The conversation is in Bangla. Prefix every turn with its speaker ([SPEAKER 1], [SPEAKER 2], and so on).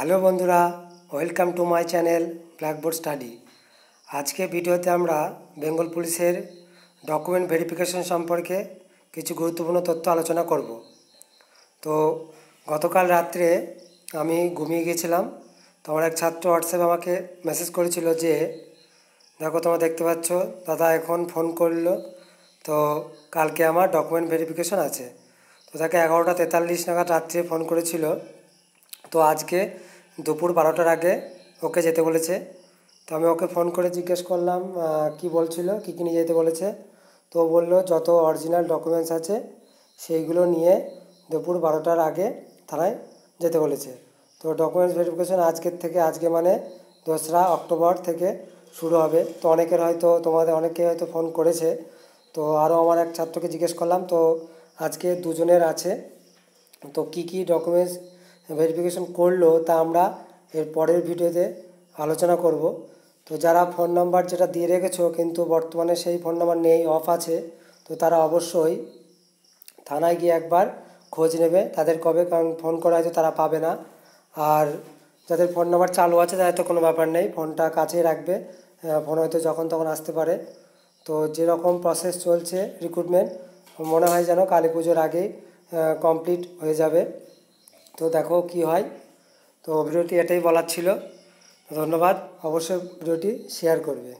[SPEAKER 1] হ্যালো বন্ধুরা welcome to my channel blackboard study আজকে ভিডিওতে আমরা বেঙ্গল পুলিশের ডকুমেন্ট ভেরিফিকেশন সম্পর্কে কিছু গুরুত্বপূর্ণ তথ্য আলোচনা করব তো গতকাল রাত্রে আমি ঘুমিয়ে গেছিলাম তোমার এক ছাত্র হোয়াটসঅ্যাপে আমাকে মেসেজ করেছিল যে দেখো তোমরা দেখতে পাচ্ছ দাদা এখন ফোন করলো তো কালকে আমার ডকুমেন্ট ভেরিফিকেশন আছে তো তাকে এগারোটা তেতাল্লিশ নাগাদ রাত্রে ফোন করেছিল তো আজকে দুপুর বারোটার আগে ওকে যেতে বলেছে তো আমি ওকে ফোন করে জিজ্ঞেস করলাম কি বলছিল কী কী নিয়ে যেতে বলেছে তো বলল যত অরিজিনাল ডকুমেন্টস আছে সেইগুলো নিয়ে দুপুর বারোটার আগে থানায় যেতে বলেছে তো ডকুমেন্টস ভেরিফিকেশন আজকের থেকে আজকে মানে দোসরা অক্টোবর থেকে শুরু হবে তো অনেকের হয়তো তোমাদের অনেকে হয়তো ফোন করেছে তো আরও আমার এক ছাত্রকে জিজ্ঞেস করলাম তো আজকে দুজনের আছে তো কি কি ডকুমেন্টস ভেরিফিকেশন করলো তা আমরা এর পরের ভিডিওতে আলোচনা করব তো যারা ফোন নাম্বার যেটা দিয়ে রেখেছো কিন্তু বর্তমানে সেই ফোন নাম্বার নেই অফ আছে তো তারা অবশ্যই থানায় গিয়ে একবার খোঁজ নেবে তাদের কবে কারণ ফোন করা হয়তো তারা পাবে না আর যাদের ফোন নাম্বার চালু আছে তাদের তো কোনো ব্যাপার নেই ফোনটা কাছেই রাখবে ফোন হয়তো যখন তখন আসতে পারে তো যেরকম প্রসেস চলছে রিক্রুটমেন্ট মনে হয় যেন কালী পুজোর আগেই কমপ্লিট হয়ে যাবে তো দেখো কি হয় তো ভিডিওটি এটাই বলার ছিল ধন্যবাদ অবশ্যই ভিডিওটি শেয়ার করবে